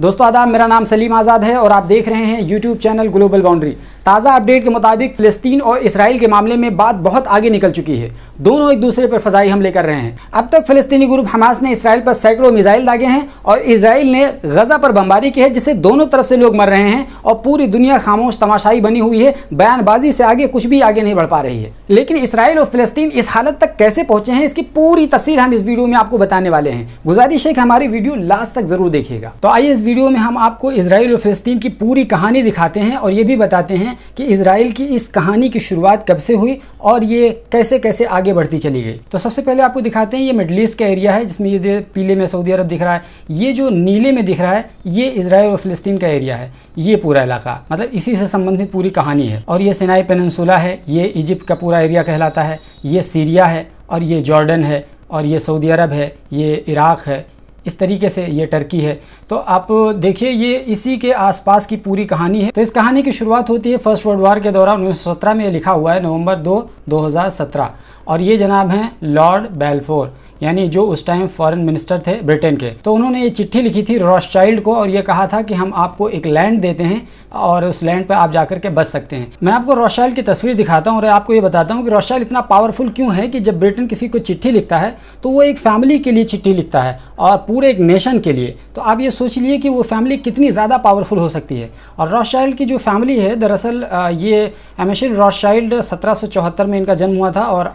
दोस्तों आदाब मेरा नाम सलीम आज़ाद है और आप देख रहे हैं यूट्यूब चैनल ग्लोबल बाउंड्री ताज़ा अपडेट के मुताबिक फ़लस्तीन और इसराइल के मामले में बात बहुत आगे निकल चुकी है दोनों एक दूसरे पर फ़जाई हमले कर रहे हैं अब तक फ़िलिस्तीनी ग्रुप हमास ने इसराइल पर सैकड़ों मिज़ाइल दागे हैं और इसराइल ने गज़ा पर बमबारी की है जिससे दोनों तरफ से लोग मर रहे हैं और पूरी दुनिया खामोश तमाशाई बनी हुई है बयानबाजी से आगे कुछ भी आगे नहीं बढ़ पा रही है लेकिन इसराइल और फ़लस्तीन इस हालत तक कैसे पहुँचे हैं इसकी पूरी तफसील हम इस वीडियो में आपको बताने वाले हैं गुजारिश है कि हमारी वीडियो लास्ट तक ज़रूर देखिएगा तो आइए वीडियो में हम आपको इसराइल और फिलस्तीन की पूरी कहानी दिखाते हैं और ये भी बताते हैं कि इसराइल की इस कहानी की शुरुआत कब से हुई और ये कैसे कैसे आगे बढ़ती चली गई तो सबसे पहले आपको दिखाते हैं ये मिडल ईस्ट का एरिया है जिसमें ये पीले में सऊदी अरब दिख रहा है ये जो नीले में दिख रहा है ये इसराइल और फ़लस्तीन का एरिया है ये पूरा इलाका मतलब इसी से संबंधित पूरी कहानी है और ये सिनाई पेनसुला है ये इजिप्ट का पूरा एरिया कहलाता है ये सीरिया है और ये जॉर्डन है और ये सऊदी अरब है ये इराक़ है इस तरीके से ये टर्की है तो आप देखिए ये इसी के आसपास की पूरी कहानी है तो इस कहानी की शुरुआत होती है फर्स्ट वर्ल्ड वार के दौरान उन्नीस में लिखा हुआ है नवंबर दो दो और ये जनाब हैं लॉर्ड बेलफोर यानी जो उस टाइम फॉरेन मिनिस्टर थे ब्रिटेन के तो उन्होंने ये चिट्ठी लिखी थी चाइल्ड को और ये कहा था कि हम आपको एक लैंड देते हैं और उस लैंड पर आप जाकर के बच सकते हैं मैं आपको रॉसचाइल्ड की तस्वीर दिखाता हूँ और आपको ये बताता हूँ कि रॉसचाइल्ड इतना पावरफुल क्यों है कि जब ब्रिटेन किसी को चिट्ठी लिखता है तो वो एक फैमिली के लिए चिट्ठी लिखता है और पूरे एक नेशन के लिए तो आप ये सोच लिए कि वो फैमिली कितनी ज़्यादा पावरफुल हो सकती है और चाइल्ड की जो फैमिली है दरअसल ये एमेशन चाइल्ड सत्रह में इनका जन्म हुआ था और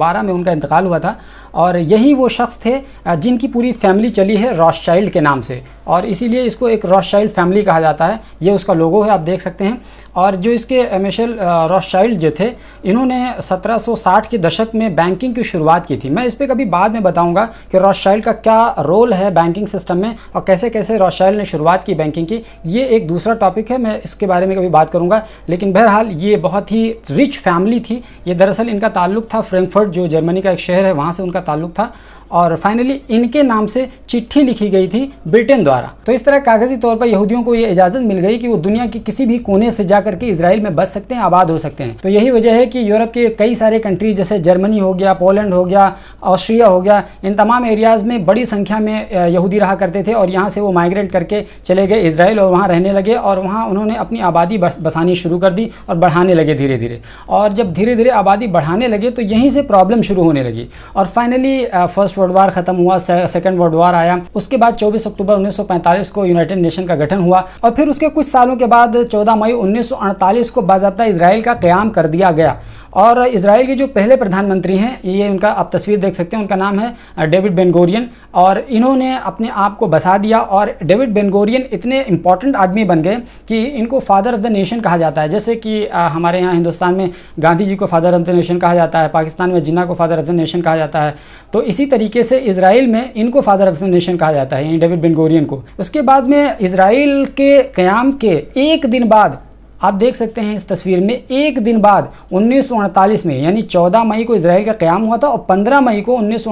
बारह में उनका इंतकाल हुआ था और यही वो शख्स थे जिनकी पूरी फैमिली चली है रॉस चाइल्ड के नाम से और इसीलिए इसको एक रॉस चाइल्ड फैमिली कहा जाता है ये उसका लोगो है आप देख सकते हैं और जो इसके मिशेल रॉस चाइल्ड जो थे इन्होंने 1760 के दशक में बैंकिंग की शुरुआत की थी मैं इस पर कभी बाद में बताऊँगा कि रॉस चाइल्ड का क्या रोल है बैंकिंग सिस्टम में और कैसे कैसे रॉस चाइल्ड ने शुरुआत की बैंकिंग की ये एक दूसरा टॉपिक है मैं इसके बारे में कभी बात करूँगा लेकिन बहरहाल ये बहुत ही रिच फैमिली थी ये दरअसल इनका ताल्लुक था फ्रैंकफर्ट जो जर्मनी का एक शहर है वहाँ से उनका का ताल्लुक था और फाइनली इनके नाम से चिट्ठी लिखी गई थी ब्रिटेन द्वारा तो इस तरह कागजी तौर पर यहूदियों को ये इजाज़त मिल गई कि वो दुनिया के किसी भी कोने से जा करके इसराइल में बस सकते हैं आबाद हो सकते हैं तो यही वजह है कि यूरोप के कई सारे कंट्री जैसे जर्मनी हो गया पोलैंड हो गया ऑस्ट्रिया हो गया इन तमाम एरियाज़ में बड़ी संख्या में यहूदी रहा करते थे और यहाँ से वो माइग्रेट करके चले गए इसराइल और वहाँ रहने लगे और वहाँ उन्होंने अपनी आबादी बसानी शुरू कर दी और बढ़ाने लगे धीरे धीरे और जब धीरे धीरे आबादी बढ़ाने लगे तो यहीं से प्रॉब्लम शुरू होने लगी और फाइनली फर्स्ट वर्ल्ड वार खत्म हुआ सेकंड वर्ल्ड वार आया उसके बाद 24 अक्टूबर 1945 को यूनाइटेड नेशन का गठन हुआ और फिर उसके कुछ सालों के बाद 14 मई 1948 को बाजाबा इसराइल का क्याम कर दिया गया और इसराइल के जो पहले प्रधानमंत्री हैं ये उनका आप तस्वीर देख सकते हैं उनका नाम है डेविड बेनगोरियन और इन्होंने अपने आप को बसा दिया और डेविड बेनगोरियन इतने इम्पॉर्टेंट आदमी बन गए कि इनको फादर ऑफ द नेशन कहा जाता है जैसे कि हमारे यहाँ हिंदुस्तान में गांधी जी को फादर ऑफ द नेशन कहा जाता है पाकिस्तान में जिन्ना को फादर ऑफ द नेशन कहा जाता है तो इसी तरीके से इसराइल में इनको फादर ऑफ द नेशन कहा जाता है यानी डेविड बेनगोरियन को उसके बाद में इसराइल के क़्याम के एक दिन बाद आप देख सकते हैं इस तस्वीर में एक दिन बाद उन्नीस में यानी 14 मई को इसराइल का क़्याम हुआ था और 15 मई को उन्नीस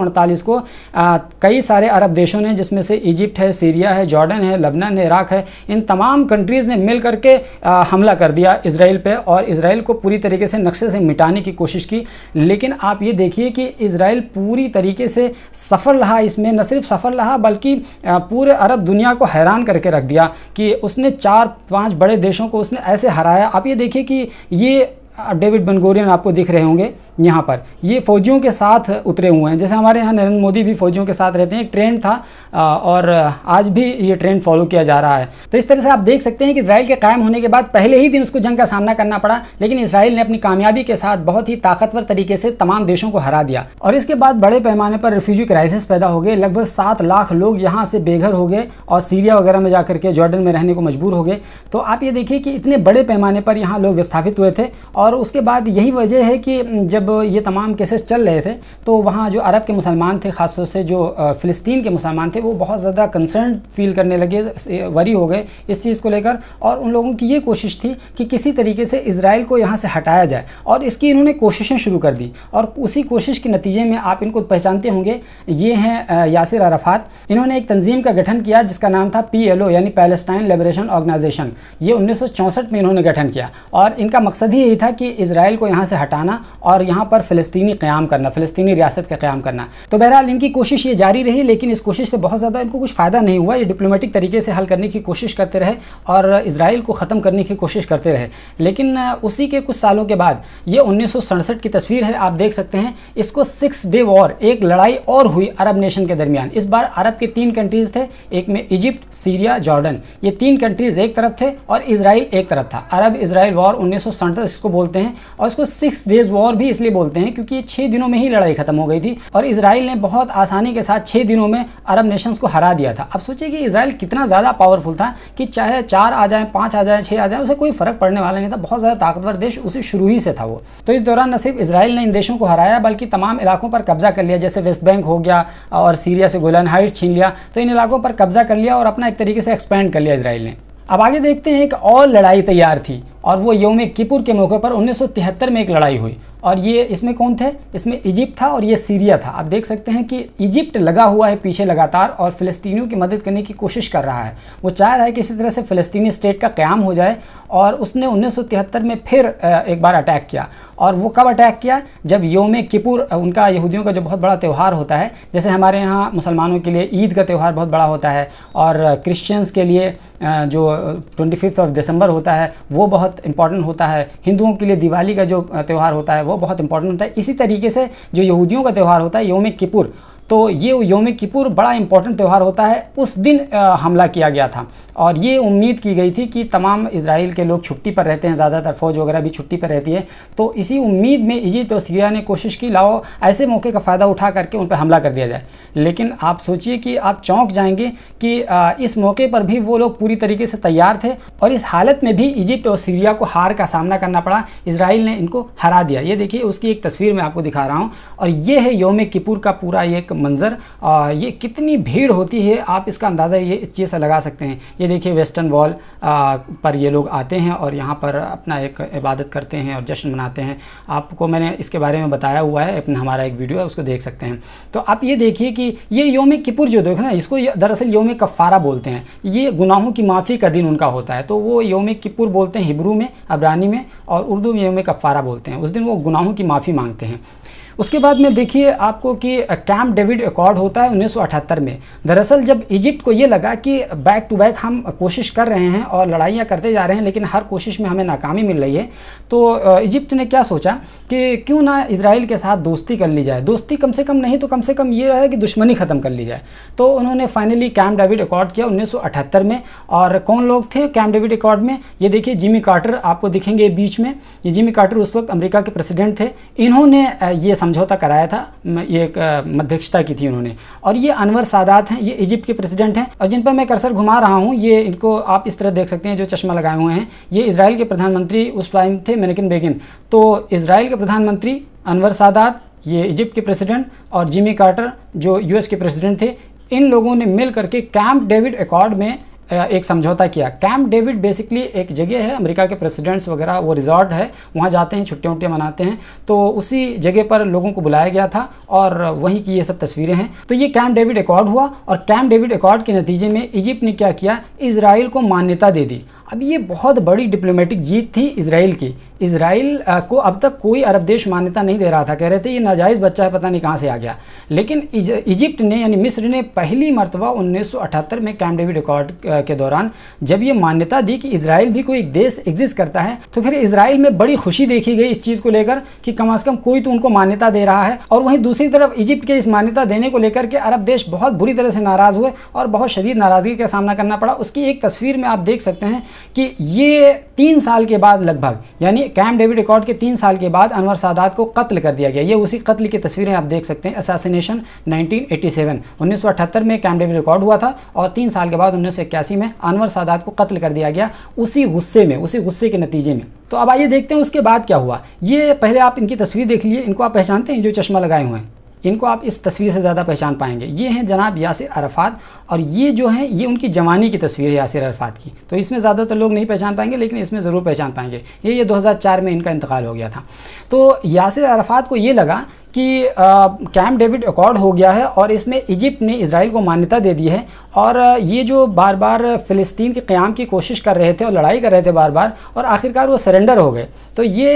को आ, कई सारे अरब देशों ने जिसमें से इजिप्ट है सीरिया है जॉर्डन है लबनान है इराक़ है इन तमाम कंट्रीज़ ने मिल करके आ, हमला कर दिया इसराइल पर और इसराइल को पूरी तरीके से नक्शे से मिटाने की कोशिश की लेकिन आप ये देखिए कि इसराइल पूरी तरीके से सफल रहा इसमें न सिर्फ सफल रहा बल्कि पूरे अरब दुनिया को हैरान करके रख दिया कि उसने चार पाँच बड़े देशों को उसने ऐसे हराया आप ये देखिए कि ये डेविड बनगोरियन आपको दिख रहे होंगे यहाँ पर ये फौजियों के साथ उतरे हुए हैं जैसे हमारे यहाँ नरेंद्र मोदी भी फौजियों के साथ रहते हैं एक ट्रेंड था और आज भी ये ट्रेंड फॉलो किया जा रहा है तो इस तरह से आप देख सकते हैं कि इसराइल के कायम होने के बाद पहले ही दिन उसको जंग का सामना करना पड़ा लेकिन इसराइल ने अपनी कामयाबी के साथ बहुत ही ताकतवर तरीके से तमाम देशों को हरा दिया और इसके बाद बड़े पैमाने पर रिफ्यूजी क्राइसिस पैदा हो गए लगभग सात लाख लोग यहाँ से बेघर हो गए और सीरिया वगैरह में जाकर के जॉर्डन में रहने को मजबूर हो गए तो आप ये देखिए कि इतने बड़े पैमाने पर यहाँ लोग विस्थापित हुए थे और और उसके बाद यही वजह है कि जब ये तमाम केसेस चल रहे थे तो वहाँ जो अरब के मुसलमान थे ख़ासतौर से जो फ़िलिस्तीन के मुसलमान थे वो बहुत ज़्यादा कंसर्न फील करने लगे वरी हो गए इस चीज़ को लेकर और उन लोगों की ये कोशिश थी कि किसी तरीके से इसराइल को यहाँ से हटाया जाए और इसकी इन्होंने कोशिशें शुरू कर दी और उसी कोशिश के नतीजे में आप इनको पहचानते होंगे ये हैं यासिर अरफात इन्होंने एक तंजीम का गठन किया जिसका नाम था पी यानी पैलेस्टाइन लिबरेशन ऑर्गेनाइजेशन ये उन्नीस में इन्होंने गठन किया और इनका मकसद ही यही था कि इसराइल को यहाँ से हटाना और यहाँ पर फ़लस्तनी क़्याम करना फ़लस्तनी रियासत का क़्याम करना तो बहरहाल इनकी कोशिश ये जारी रही लेकिन इस कोशिश से बहुत ज़्यादा इनको कुछ फ़ायदा नहीं हुआ ये डिप्लोमेटिक तरीके से हल करने की कोशिश करते रहे और इसराइल को ख़त्म करने की कोशिश करते रहे लेकिन उसी के कुछ सालों के बाद ये उन्नीस की तस्वीर है आप देख सकते हैं इसको सिक्स डे वॉर एक लड़ाई और हुई अरब नेशन के दरमियान इस बार अरब के तीन कंट्रीज़ थे एक में इजिप्ट सीरिया जॉर्डन ये तीन कंट्रीज़ एक तरफ थे और इसराइल एक तरफ था अरब इसराइल वॉर उन्नीस इसको बोल बोलते हैं और इसको सिक्स डेज वॉर भी इसलिए बोलते हैं क्योंकि ये छः दिनों में ही लड़ाई खत्म हो गई थी और इसराइल ने बहुत आसानी के साथ छः दिनों में अरब नेशंस को हरा दिया था अब सोचिए कि इसराइल कितना ज़्यादा पावरफुल था कि चाहे चार आ जाए पाँच आ जाए छः आ जाए उसे कोई फ़र्क पड़ने वाला नहीं था बहुत ज़्यादा ताकतवर देश उसे शुरू ही से था वो तो इस दौरान न सिर्फ इसराइल ने इन देशों को हराया बल्कि तमाम इलाकों पर कब्जा कर लिया जैसे वेस्ट बैंक हो गया और सीरिया से गोलन हाइट छीन लिया तो इन इलाकों पर कब्जा कर लिया और अपना एक तरीके से एक्सपेंड कर लिया इसराइल ने अब आगे देखते हैं एक और लड़ाई तैयार थी और वो योम किपुर के मौके पर उन्नीस में एक लड़ाई हुई और ये इसमें कौन थे इसमें इजिप्ट था और ये सीरिया था आप देख सकते हैं कि इजिप्ट लगा हुआ है पीछे लगातार और फिलिस्तीनियों की मदद करने की कोशिश कर रहा है वो चाह रहा है कि इसी तरह से फिलिस्तीनी स्टेट का क़्याम हो जाए और उसने उन्नीस में फिर एक बार अटैक किया और वो कब अटैक किया जब योम किपुर उनका यहूदियों का जो बहुत बड़ा त्यौहार होता है जैसे हमारे यहाँ मुसलमानों के लिए ईद का त्यौहार बहुत बड़ा होता है और क्रिश्चियंस के लिए जो ट्वेंटी ऑफ दिसंबर होता है वो बहुत इंपॉर्टेंट होता है हिंदुओं के लिए दिवाली का जो त्यौहार होता है वो बहुत इंपॉर्टेंट होता है इसी तरीके से जो यहूदियों का त्यौहार होता है योम किपुर तो ये योम किपुर बड़ा इंपॉर्टेंट त्यौहार होता है उस दिन हमला किया गया था और ये उम्मीद की गई थी कि तमाम इसराइल के लोग छुट्टी पर रहते हैं ज़्यादातर फ़ौज वगैरह भी छुट्टी पर रहती है तो इसी उम्मीद में इजिप्ट और सीरिया ने कोशिश की लाओ ऐसे मौके का फ़ायदा उठा करके उन पर हमला कर दिया जाए लेकिन आप सोचिए कि आप चौंक जाएंगे कि इस मौके पर भी वो लोग पूरी तरीके से तैयार थे और इस हालत में भी इजिप्ट और सीरिया को हार का सामना करना पड़ा इसराइल ने इनको हरा दिया ये देखिए उसकी एक तस्वीर मैं आपको दिखा रहा हूँ और ये है योम किपुर का पूरा एक मंज़र ये कितनी भीड़ होती है आप इसका अंदाज़ा ये इस चीज़ से लगा सकते हैं ये देखिए वेस्टर्न वॉल पर ये लोग आते हैं और यहाँ पर अपना एक इबादत करते हैं और जश्न मनाते हैं आपको मैंने इसके बारे में बताया हुआ है अपना हमारा एक वीडियो है उसको देख सकते हैं तो आप ये देखिए कि ये योम किपुर जो देखो ना इसको दरअसल योम कफ़ारा बोलते हैं ये गुनाहों की माफ़ी का दिन उनका होता है तो वो योम किपुर बोलते हैं हिब्रू में अबरानी में और उर्दू में योम कफ़ारा बोलते हैं उस दिन वो गुनाहों की माफ़ी मांगते हैं उसके बाद में देखिए आपको कि कैम्प डेविड अकॉर्ड होता है 1978 में दरअसल जब इजिप्ट को ये लगा कि बैक टू बैक हम कोशिश कर रहे हैं और लड़ाइयाँ करते जा रहे हैं लेकिन हर कोशिश में हमें नाकामी मिल रही है तो इजिप्ट ने क्या सोचा कि क्यों ना इसराइल के साथ दोस्ती कर ली जाए दोस्ती कम से कम नहीं तो कम से कम ये रहे कि दुश्मनी ख़त्म कर ली जाए तो उन्होंने फाइनली कैम्प डेविड अकॉर्ड किया उन्नीस में और कौन लोग थे कैम्प डेविड अकॉर्ड में ये देखिए जिमी कार्टर आपको दिखेंगे बीच में ये जिमी कार्टर उस वक्त अमेरिका के प्रेसिडेंट थे इन्होंने ये समझौता कराया था ये मध्यक्षता की थी उन्होंने और ये अनवर सादात हैं ये इजिप्ट के प्रेसिडेंट हैं और जिन पर मैं कर्सर घुमा रहा हूँ ये इनको आप इस तरह देख सकते हैं जो चश्मा लगाए हुए हैं ये इसराइल के प्रधानमंत्री उस टाइम थे मेनकिन बेगिन तो इसराइल के प्रधानमंत्री अनवर सादात ये इजिप्ट के प्रेसिडेंट और जिमी कार्टर जो यूएस के प्रेसिडेंट थे इन लोगों ने मिल करके कैंप डेविड एकॉर्ड में एक समझौता किया कैंप डेविड बेसिकली एक जगह है अमेरिका के प्रेसिडेंट्स वगैरह वो रिजॉर्ट है वहाँ जाते हैं छुट्टियाँ उट्टियाँ मनाते हैं तो उसी जगह पर लोगों को बुलाया गया था और वहीं की ये सब तस्वीरें हैं तो ये कैंप डेविड अकॉर्ड हुआ और कैंप डेविड अकॉर्ड के नतीजे में इजिप्ट ने क्या किया इसराइल को मान्यता दे दी अब ये बहुत बड़ी डिप्लोमेटिक जीत थी इसराइल की इसराइल को अब तक कोई अरब देश मान्यता नहीं दे रहा था कह रहे थे ये नाजायज़ बच्चा है पता नहीं कहाँ से आ गया लेकिन इजिप्ट ने यानी मिस्र ने पहली मरतबा 1978 में कैम डेविड रिकॉर्ड के दौरान जब ये मान्यता दी कि इसराइल भी कोई एक देश एग्जिस्ट करता है तो फिर इसराइल में बड़ी खुशी देखी गई इस चीज़ को लेकर कि कम अज़ कम कोई तो उनको मान्यता दे रहा है और वहीं दूसरी तरफ इजिप्ट के इस मान्यता देने को लेकर के अरब देश बहुत बुरी तरह से नाराज़ हुए और बहुत शदीद नाराज़गी का सामना करना पड़ा उसकी एक तस्वीर में आप देख सकते हैं कि ये तीन साल के बाद लगभग यानी कैम डेविड रिकॉर्ड के तीन साल के बाद अनवर सादात को कत्ल कर दिया गया ये उसी कत्ल की तस्वीरें आप देख सकते हैं असासिनेशन 1987 1978 में कैम डेविड रिकॉर्ड हुआ था और तीन साल के बाद उन्नीस में अनवर सादात को कत्ल कर दिया गया उसी गुस्से में उसी गुस्से के नतीजे में तो अब आइए देखते हैं उसके बाद क्या हुआ ये पहले आप इनकी तस्वीर देख लिए इनको आप पहचानते हैं जो चश्मा लगाए हुए हैं इनको आप इस तस्वीर से ज़्यादा पहचान पाएंगे ये हैं जनाब यासिर अरफात और ये जो है ये उनकी जवानी की तस्वीर है यासिर अरफात की तो इसमें ज़्यादातर लोग नहीं पहचान पाएंगे लेकिन इसमें ज़रूर पहचान पाएंगे ये ये 2004 में इनका इंतकाल हो गया था तो यासिर अरफात को ये लगा कि कैम्प डेविड अकॉर्ड हो गया है और इसमें इजिप्ट ने इसराइल को मान्यता दे दी है और ये जो बार बार फ़िलिस्तीन के क़्याम की कोशिश कर रहे थे और लड़ाई कर रहे थे बार बार और आखिरकार वो सरेंडर हो गए तो ये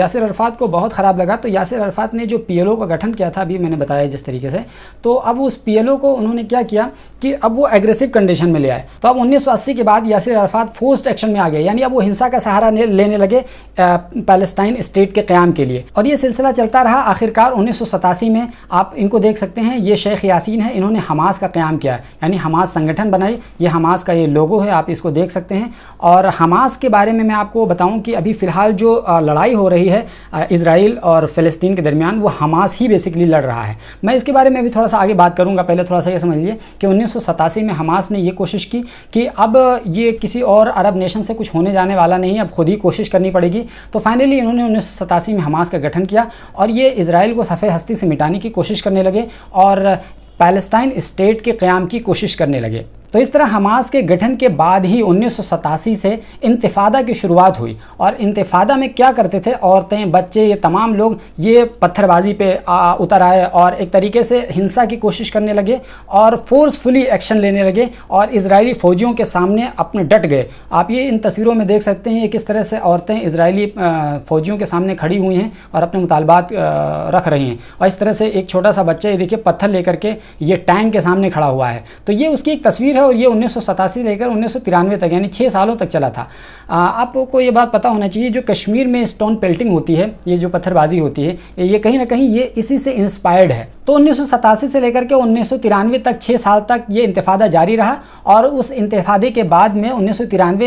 यासिर अरफात को बहुत ख़राब लगा तो यासिर अरफात ने जो पी का गठन किया था अभी मैंने बताया जिस तरीके से तो अब उस पी को उन्होंने क्या किया कि अब वो एग्रेसिव कंडीशन में ले आए तो अब उन्नीस के बाद यासिर अरफात फोर्स्ड एक्शन में आ गए यानी अब वो हिंसा का सहारा लेने लगे पैलेस्टाइन स्टेट के क़्याम के लिए और ये सिलसिला चलता रहा आखिरकार उन्नीस में आप इनको देख सकते हैं ये शेख यासीन है इन्होंने हमास का क़्याम किया है यानी हमास संगठन बनाई ये हमास का ये लोगो है आप इसको देख सकते हैं और हमास के बारे में मैं आपको बताऊं कि अभी फ़िलहाल जो लड़ाई हो रही है इसराइल और फ़लस्तीन के दरमियान वो हमास ही बेसिकली लड़ रहा है मैं इसके बारे में भी थोड़ा सा आगे बात करूँगा पहले थोड़ा सा ये समझिए कि उन्नीस में हमास ने ये कोशिश की कि अब ये किसी और अरब नेशन से कुछ होने जाने वाला नहीं अब खुद ही कोशिश करनी पड़ेगी तो फाइनली इन्होंने उन्नीस में हमास का गठन किया और ये इसराइल को को सफ़ेद हस्ती से मिटाने की कोशिश करने लगे और पैलेस्टाइन स्टेट के क़्याम की कोशिश करने लगे तो इस तरह हमास के गठन के बाद ही उन्नीस से इंतफादा की शुरुआत हुई और इंतफादा में क्या करते थे औरतें बच्चे ये तमाम लोग ये पत्थरबाजी पे उतर आए और एक तरीके से हिंसा की कोशिश करने लगे और फोर्सफुली एक्शन लेने लगे और इसराइली फ़ौजियों के सामने अपने डट गए आप ये इन तस्वीरों में देख सकते हैं किस तरह से औरतें इसराइली फ़ौजियों के सामने खड़ी हुई हैं और अपने मुतालबात रख रही हैं और इस तरह से एक छोटा सा बच्चा ये देखिए पत्थर लेकर के ये टैंक के सामने खड़ा हुआ है तो ये उसकी एक तस्वीर है है और ये उन्नीस लेकर उन्नीस तक यानी छः सालों तक चला था आपको ये बात पता होना चाहिए जो कश्मीर में स्टोन पेल्टिंग होती है ये जो पत्थरबाजी होती है ये कहीं ना कहीं ये इसी से इंस्पायर्ड है तो उन्नीस से लेकर के उन्नीस तक छः साल तक ये इंतफादा जारी रहा और उस इंतफादे के बाद में उन्नीस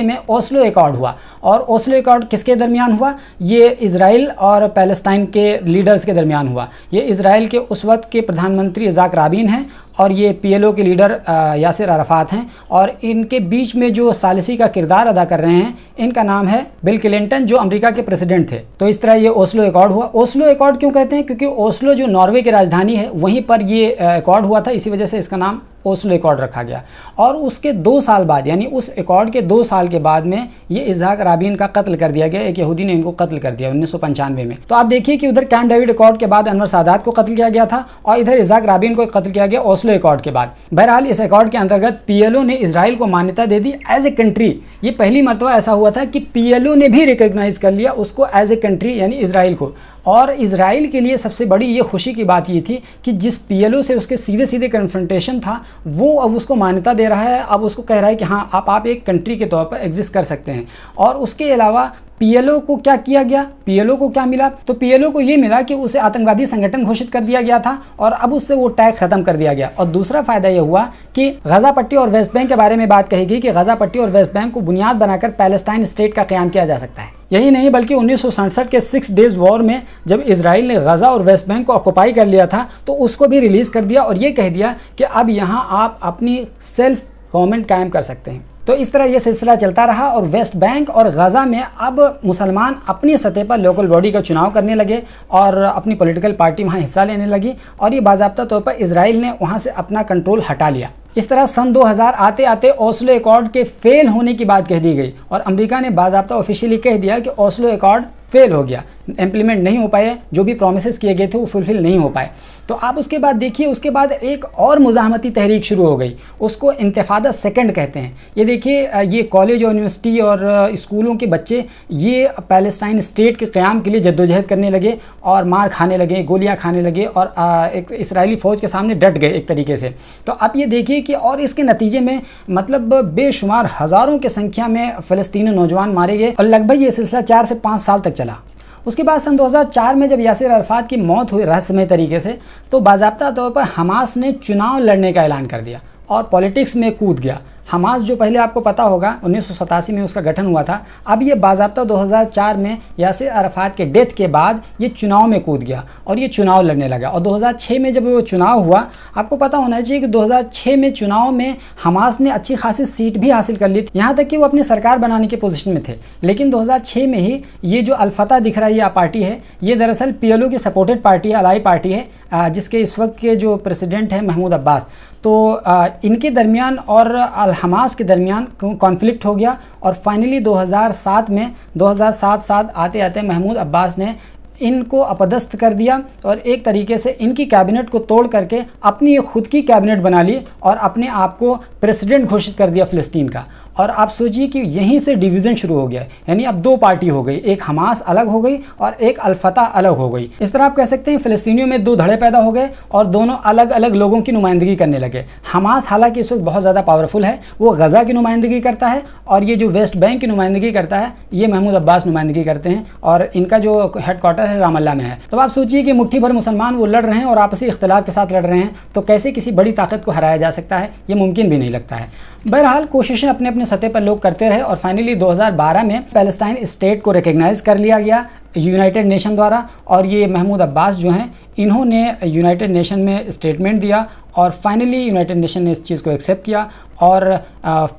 में ओस्लो एकॉर्ड हुआ और ओस्लो एकॉर्ड किसके दरमियान हुआ ये इसराइल और पैलेस्टाइन के लीडर्स के दरमियान हुआ ये इसराइल के उस वक्त के प्रधानमंत्री जाक राबीन हैं और ये पीएलओ के लीडर यासिर अरफात हैं और इनके बीच में जो सालसी का किरदार अदा कर रहे हैं इनका नाम है बिल क्लिंटन जो अमेरिका के प्रेसिडेंट थे तो इस तरह ये ओस्लो एकॉर्ड हुआ ओस्लो एकॉर्ड क्यों कहते हैं क्योंकि ओस्लो जो नॉर्वे की राजधानी है है वहीं पर ये रिकॉर्ड हुआ था इसी वजह से इसका नाम ओस्लो एकॉर्ड रखा गया और उसके दो साल बाद यानी उस एकॉर्ड के दो साल के बाद में ये इजहाक राबीन का कत्ल कर दिया गया एक यहूदी ने इनको कत्ल कर दिया उन्नीस में तो आप देखिए कि उधर कैम डेविड एकॉर्ड के बाद अनवर सादात को कत्ल किया गया था और इधर इसहाक राबीन को कत्ल किया गया ओस्लो एकॉर्ड के बाद बहरहाल इस एकॉर्ड के अंतर्गत पी ने इसराइल को मान्यता दे दी एज ए कंट्री ये पहली मरतबा ऐसा हुआ था कि पी ने भी रिकोगनाइज़ कर लिया उसको एज ए कंट्री यानी इसराइल को और इसराइल के लिए सबसे बड़ी ये खुशी की बात ये थी कि जिस पी से उसके सीधे सीधे कन्फ्रंटेशन था वो अब उसको मान्यता दे रहा है अब उसको कह रहा है कि हाँ आप आप एक कंट्री के तौर पर एग्जिस्ट कर सकते हैं और उसके अलावा पीएलओ को क्या किया गया पीएलओ को क्या मिला तो पीएलओ को ये मिला कि उसे आतंकवादी संगठन घोषित कर दिया गया था और अब उससे वो टैग खत्म कर दिया गया और दूसरा फायदा यह हुआ कि गजा पट्टी और वेस्ट बैंक के बारे में बात कही गई कि गजा पट्टी और वेस्ट बैंक को बुनियाद बनाकर पैलेस्टाइन स्टेट का क्याम किया जा सकता है यही नहीं बल्कि उन्नीस के सिक्स डेज वॉर में जब इसराइल ने गजा और वेस्ट बैंक को ऑक्यूपाई कर लिया था तो उसको भी रिलीज़ कर दिया और ये कह दिया कि अब यहाँ आप अपनी सेल्फ गवर्नमेंट कायम कर सकते हैं तो इस तरह ये सिलसिला चलता रहा और वेस्ट बैंक और गज़ा में अब मुसलमान अपनी सतह पर लोकल बॉडी का चुनाव करने लगे और अपनी पॉलिटिकल पार्टी वहाँ हिस्सा लेने लगी और ये बाबा तौर पर इसराइल ने वहाँ से अपना कंट्रोल हटा लिया इस तरह सन 2000 आते आते ओस्लो एकॉर्ड के फेल होने की बात कह दी गई और अमेरिका ने बाबा ऑफिशियली कह दिया कि ओस्लो एकॉर्ड फेल हो गया इम्प्लीमेंट नहीं हो पाए जो भी प्रोमिस किए गए थे वो फुलफिल नहीं हो पाए तो आप उसके बाद देखिए उसके बाद एक और मुजामती तहरीक शुरू हो गई उसको इंतफादा सेकेंड कहते हैं ये देखिए ये कॉलेज और यूनिवर्सिटी और स्कूलों के बच्चे ये पैलेस्टाइन स्टेट के क़्याम के लिए जद्दोजहद करने लगे और मार खाने लगे गोलियाँ खाने लगे और एक इसराइली फ़ौज के सामने डट गए एक तरीके से तो आप ये देखिए कि और इसके नतीजे में मतलब बेशुमार हज़ारों की संख्या में फ़लस्तनी नौजवान मारे गए और लगभग ये सिलसिला चार से पाँच साल तक चला उसके बाद सन 2004 में जब यासिर अरफात की मौत हुई रहस्यमय तरीके से तो बाबा तौर पर हमास ने चुनाव लड़ने का ऐलान कर दिया और पॉलिटिक्स में कूद गया हमास जो पहले आपको पता होगा उन्नीस में उसका गठन हुआ था अब ये बाबा 2004 में यासिर अरफात के डेथ के बाद ये चुनाव में कूद गया और ये चुनाव लड़ने लगा और 2006 में जब वो चुनाव हुआ आपको पता होना चाहिए कि 2006 में चुनाव में हमास ने अच्छी खासी सीट भी हासिल कर ली थी यहाँ तक कि वो अपनी सरकार बनाने की पोजिशन में थे लेकिन दो में ही ये जो अलफता दिख रहा है ये पार्टी है ये दरअसल पी की सपोर्टेड पार्टी है अलाई पार्टी है जिसके इस वक्त के जो प्रेसिडेंट हैं महमूद अब्बास तो इनके दरमियान और अल हमास के दरमियान कॉन्फ्लिक्ट हो गया और फाइनली 2007 में 2007 साथ आते आते महमूद अब्बास ने इनको अपदस्त कर दिया और एक तरीके से इनकी कैबिनेट को तोड़ करके अपनी खुद की कैबिनेट बना ली और अपने आप को प्रेसिडेंट घोषित कर दिया फ़लस्तीन का और आप सोचिए कि यहीं से डिवीज़न शुरू हो गया यानी अब दो पार्टी हो गई एक हमास अलग हो गई और एक अलफता अलग हो गई इस तरह आप कह सकते हैं फ़िलिस्तीनियों में दो धड़े पैदा हो गए और दोनों अलग अलग लोगों की नुमाइंदगी करने लगे हमास हालांकि इस वक्त बहुत ज़्यादा पावरफुल है वो गज़ा की नुमाइंदगी करता है और ये जो वेस्ट बैंक की नुमाइंदगी करता है ये महमूद अब्बास नुमाइंदगी करते हैं और इनका जो क्वार्टर है रामल्ला में है तो आप सोचिए कि मुठ्ठी भर मुसलमान वो लड़ रहे हैं और आपसी इख्तलाफ के साथ लड़ रहे हैं तो कैसे किसी बड़ी ताकत को हराया जा सकता है ये मुमकिन भी नहीं लगता है बहरहाल कोशिशें अपने अपने सतह पर लोग करते रहे और फाइनली 2012 में पैलेस्टाइन स्टेट को रिकग्नाइज कर लिया गया यूनाइटेड नेशन द्वारा और ये महमूद अब्बास जो हैं इन्होंने यूनाइटेड नेशन में स्टेटमेंट दिया और फाइनली यूनाइटेड नेशन ने इस चीज़ को एक्सेप्ट किया और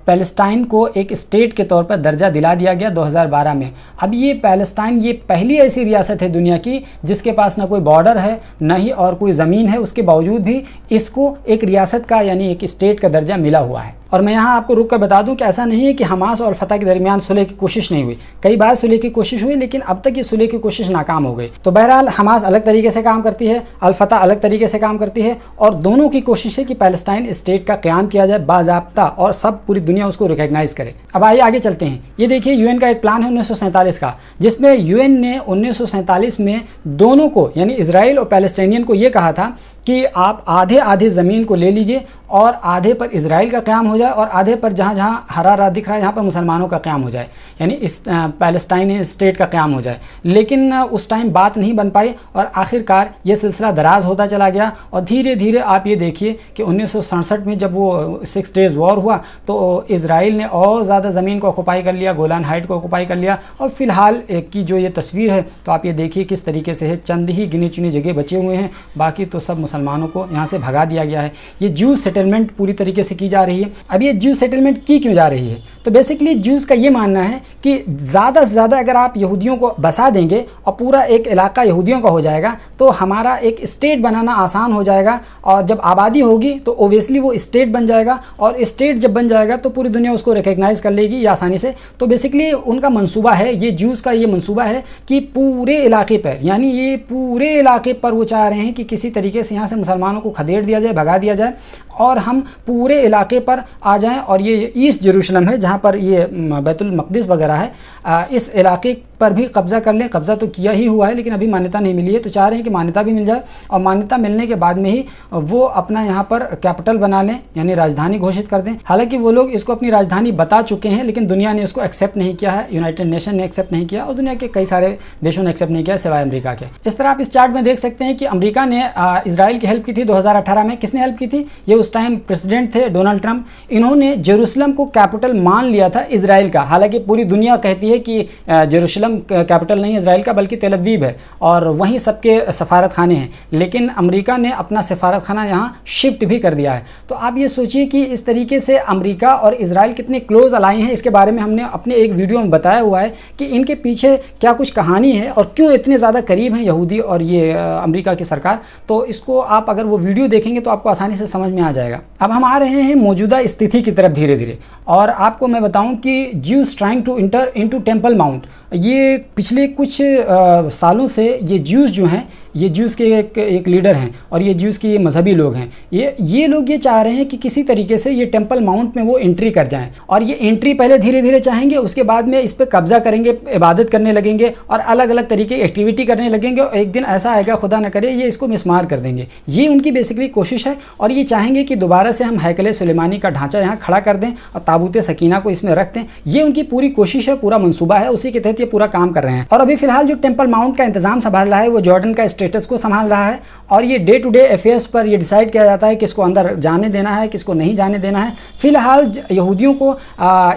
पैलेस्टाइन को एक स्टेट के तौर पर दर्जा दिला दिया गया 2012 में अब ये पैलेस्टाइन ये पहली ऐसी रियासत है दुनिया की जिसके पास ना कोई बॉर्डर है ना ही और कोई ज़मीन है उसके बावजूद भी इसको एक रियासत का यानी एक स्टेट का दर्जा मिला हुआ है और मैं यहाँ आपको रुक कर बता दूँ कि ऐसा नहीं है कि हमास और फतह के दरमियान सुलह की कोशिश नहीं हुई कई बार सुलह की कोशिश हुई लेकिन अब तक ये सुलह की कोशिश नाकाम हो गई तो बहरहाल हमास अलग तरीके से काम करती है करती है अलफता अलग तरीके से काम करती है और दोनों की कोशिश है कि पैलेस्टाइन स्टेट का क्याम किया जाए बाबा और सब पूरी दुनिया उसको रिकग्नाइज़ करे अब आइए आगे चलते हैं ये देखिए यूएन का एक प्लान है उन्नीस का जिसमें यूएन ने उन्नीस में दोनों को यानी इसराइल और पैलेस्टाइनियन को यह कहा था कि आप आधे आधे ज़मीन को ले लीजिए और आधे पर इसराइल का क्याम हो जाए और आधे पर जहाँ जहाँ हरा रहा दिख रहा है जहाँ पर मुसलमानों का क्याम हो जाए यानी इस पैलेस्टाइन स्टेट का क्याम हो जाए लेकिन उस टाइम बात नहीं बन पाई और आखिरकार ये सिलसिला दराज होता चला गया और धीरे धीरे आप ये देखिए कि उन्नीस में जब वो सिक्स डेज़ वॉर हुआ तो इसराइल ने और ज़्यादा ज़मीन को ऑकुपाई कर लिया गोलान हाइट को ऑकुपाई कर लिया और फिलहाल की जो ये तस्वीर है तो आप ये देखिए किस तरीके से है चंद ही गिनी चुनी जगह बचे हुए हैं बाकी तो सब मुसलमान मुसलमानों को यहाँ से भगा दिया गया है ये ज्यू सेटलमेंट पूरी तरीके से की जा रही है अब ये ज्यू सेटलमेंट की क्यों जा रही है तो बेसिकली ज्यूज़ का ये मानना है कि ज़्यादा से ज़्यादा अगर आप यहूदियों को बसा देंगे और पूरा एक इलाका यहूदियों का हो जाएगा तो हमारा एक स्टेट बनाना आसान हो जाएगा और जब आबादी होगी तो ओबियसली वो स्टेट बन जाएगा और स्टेट जब बन जाएगा तो पूरी दुनिया उसको रिकग्नाइज़ कर लेगी ये आसानी से तो बेसिकली उनका मनसूबा है ये ज्यूज़ का ये मनसूबा है कि पूरे इलाके पर यानी ये पूरे इलाके पर वो चाह रहे हैं कि किसी तरीके से यहाँ यहाँ से मुसलमानों को खदेड़ दिया जाए भगा दिया जाए और हम पूरे इलाके पर आ जाएं और ये ईस्ट जरूशलम है जहाँ पर ये बैतुलमकदस वगैरह है इस इलाके पर भी कब्ज़ा कर लें कब्ज़ा तो किया ही हुआ है लेकिन अभी मान्यता नहीं मिली है तो चाह रहे हैं कि मान्यता भी मिल जाए और मान्यता मिलने के बाद में ही वो अपना यहाँ पर कैपिटल बना लें यानी राजधानी घोषित कर दें हालांकि वो लोग इसको अपनी राजधानी बता चुके हैं लेकिन दुनिया ने इसको एक्सेप्ट नहीं किया है यूनाइटेड नेशन ने एक्सेप्ट नहीं किया और दुनिया के कई सारे देशों ने एक्सेप्ट नहीं किया सिवाय अमरीका के इस तरह आप इस चार्ट में देख सकते हैं कि अमरीका ने इसराइल की हेल्प की थी दो में किसने हेल्प की थी ये उस टाइम प्रेसिडेंट थे डोनाल्ड ट्रंप इन्होंने जेरूसलम को कैपिटल मान लिया था इसराइल का हालांकि पूरी दुनिया कहती है कि जेरूसलम जेरूसलम कैपिटल नहीं इसराइल का बल्कि तेलबीब है और वहीं सबके सफारत खाने हैं लेकिन अमेरिका ने अपना सफारत खाना यहाँ शिफ्ट भी कर दिया है तो आप ये सोचिए कि इस तरीके से अमेरिका और इसराइल कितने क्लोज अलाई हैं इसके बारे में हमने अपने एक वीडियो में बताया हुआ है कि इनके पीछे क्या कुछ कहानी है और क्यों इतने ज़्यादा करीब हैं यहूदी और ये अमरीका की सरकार तो इसको आप अगर वो वीडियो देखेंगे तो आपको आसानी से समझ में आ जाएगा अब हम आ रहे हैं मौजूदा स्थिति की तरफ धीरे धीरे और आपको मैं बताऊं कि Jews trying to enter into temple mount ये पिछले कुछ आ, सालों से ये ज्यूज जो हैं ये ज्यूस के एक एक लीडर हैं और ये ज्यूस के ये मजहबी लोग हैं ये ये लोग ये चाह रहे हैं कि किसी तरीके से ये टेम्पल माउंट में वो एंट्री कर जाएँ और ये एंट्री पहले धीरे धीरे चाहेंगे उसके बाद में इस पर कब्जा करेंगे इबादत करने लगेंगे और अलग अलग तरीके की एक्टिविटी करने लगेंगे और एक दिन ऐसा आएगा खुदा ना करे ये इसको मिसमार कर देंगे ये उनकी बेसिकली कोशिश है और ये चाहेंगे कि दोबारा से हम हैकल सलेमानी का ढांचा यहाँ खड़ा कर दें और ताबूत सकीना को इसमें रख दें ये उनकी पूरी कोशिश है पूरा मनसूबा है उसी के तहत ये पूरा काम कर रहे हैं और अभी फिलहाल जो टेम्पल माउंट का इंतजाम संभाल रहा है वो जॉर्डन का स्टेट स्टेटस को संभाल रहा है और ये डे टू डे अफेयर्स पर यह डिसाइड किया जाता है किसको अंदर जाने देना है किसको नहीं जाने देना है फिलहाल यहूदियों को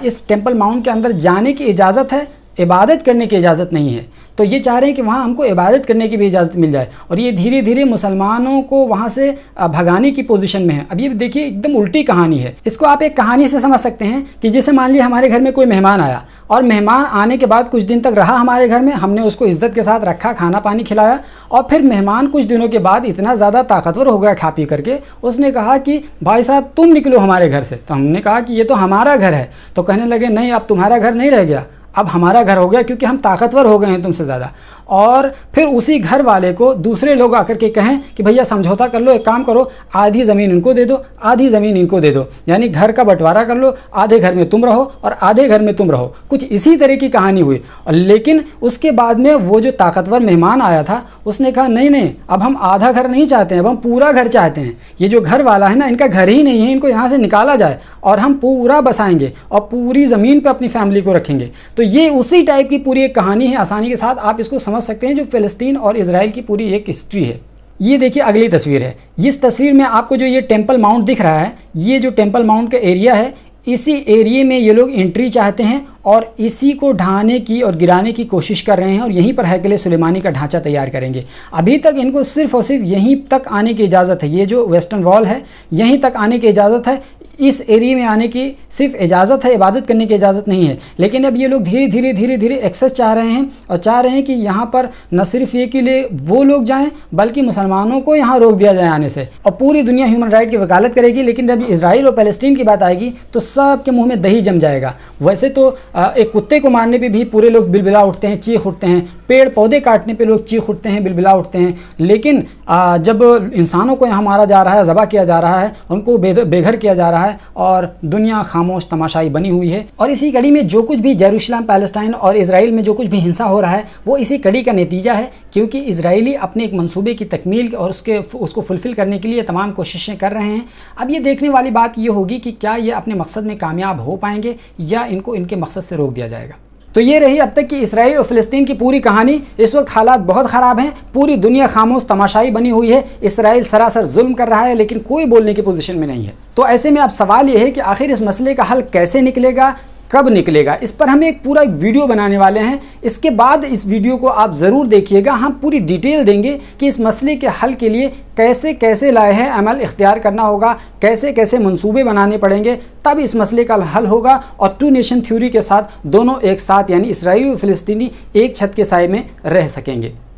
इस टेम्पल माउंट के अंदर जाने की इजाज़त है इबादत करने की इजाज़त नहीं है तो ये चाह रहे हैं कि वहाँ हमको इबादत करने की भी इजाज़त मिल जाए और ये धीरे धीरे मुसलमानों को वहाँ से भगाने की पोजीशन में है अब ये देखिए एकदम उल्टी कहानी है इसको आप एक कहानी से समझ सकते हैं कि जैसे मान लीजिए हमारे घर में कोई मेहमान आया और मेहमान आने के बाद कुछ दिन तक रहा हमारे घर में हमने उसको इज्जत के साथ रखा खाना पानी खिलाया और फिर मेहमान कुछ दिनों के बाद इतना ज़्यादा ताकतवर हो गया खा पी करके उसने कहा कि भाई साहब तुम निकलो हमारे घर से तो हमने कहा कि ये तो हमारा घर है तो कहने लगे नहीं अब तुम्हारा घर नहीं रह गया अब हमारा घर हो गया क्योंकि हम ताकतवर हो गए हैं तुमसे ज़्यादा और फिर उसी घर वाले को दूसरे लोग आकर के कहें कि भैया समझौता कर लो एक काम करो आधी ज़मीन इनको दे दो आधी ज़मीन इनको दे दो यानी घर का बंटवारा कर लो आधे घर में तुम रहो और आधे घर में तुम रहो कुछ इसी तरह की कहानी हुई और लेकिन उसके बाद में वो जो ताकतवर मेहमान आया था उसने कहा नहीं नहीं अब हम आधा घर नहीं चाहते हैं अब हम पूरा घर चाहते हैं ये जो घर वाला है ना इनका घर ही नहीं है इनको यहाँ से निकाला जाए और हम पूरा बसाएंगे और पूरी ज़मीन पर अपनी फैमिली को रखेंगे तो ये उसी टाइप की पूरी एक कहानी है आसानी के साथ आप इसको समझ समझ सकते हैं जो फ़लस्तीन और इसराइल की पूरी एक हिस्ट्री है ये देखिए अगली तस्वीर है इस तस्वीर में आपको जो ये टेम्पल माउंट दिख रहा है ये जो टेम्पल माउंट का एरिया है इसी एरिए में ये लोग एंट्री चाहते हैं और इसी को ढहाने की और गिराने की कोशिश कर रहे हैं और यहीं पर हैकल सुलेमानी का ढांचा तैयार करेंगे अभी तक इनको सिर्फ और सिर्फ यहीं तक आने की इजाज़त है ये जो वेस्टर्न वॉल है यहीं तक आने की इजाज़त है इस एरिए में आने की सिर्फ इजाज़त है इबादत करने की इजाज़त नहीं है लेकिन अब ये लोग धीरे धीरे धीरे धीरे एक्सेस चाह रहे हैं और चाह रहे हैं कि यहाँ पर न सिर्फ ये के लिए वो लोग जाएँ बल्कि मुसलमानों को यहाँ रोक दिया जाए आने से और पूरी दुनिया ह्यूमन राइट की वकालत करेगी लेकिन जब इसराइल और पैलेस्टीन की बात आएगी तो सब के मुँह में दही जम जाएगा वैसे तो एक कुत्ते को मारने पर भी पूरे लोग बिलबिला उठते हैं चीख उठते हैं पेड़ पौधे काटने पर लोग चीख उठते हैं बिलबिला उठते हैं लेकिन जब इंसानों को यहाँ मारा जा रहा है ज़बा किया जा रहा है उनको बेघर किया जा रहा है है और दुनिया खामोश तमाशाई बनी हुई है और इसी कड़ी में जो कुछ भी जेरूशलम पैलेस्टाइन और इसराइल में जो कुछ भी हिंसा हो रहा है वो इसी कड़ी का नतीजा है क्योंकि इसराइली अपने एक मनसूबे की तकमील और उसके उसको फुलफ़िल करने के लिए तमाम कोशिशें कर रहे हैं अब ये देखने वाली बात ये होगी कि क्या ये अपने मकसद में कामयाब हो पाएंगे या इनको इनके मकसद से रोक दिया जाएगा तो ये रही अब तक की इसराइल और फ़लस्तीन की पूरी कहानी इस वक्त हालात बहुत ख़राब हैं पूरी दुनिया खामोश तमाशाई बनी हुई है इसराइल सरासर जुल्म कर रहा है लेकिन कोई बोलने की पोजीशन में नहीं है तो ऐसे में अब सवाल ये है कि आखिर इस मसले का हल कैसे निकलेगा कब निकलेगा इस पर हम एक पूरा एक वीडियो बनाने वाले हैं इसके बाद इस वीडियो को आप ज़रूर देखिएगा हम पूरी डिटेल देंगे कि इस मसले के हल के लिए कैसे कैसे लाए हैं अमल इख्तियार करना होगा कैसे कैसे मंसूबे बनाने पड़ेंगे तब इस मसले का हल होगा और टू नेशन थ्योरी के साथ दोनों एक साथ यानी इसराइली और फ़लस्तनी एक छत के साय में रह सकेंगे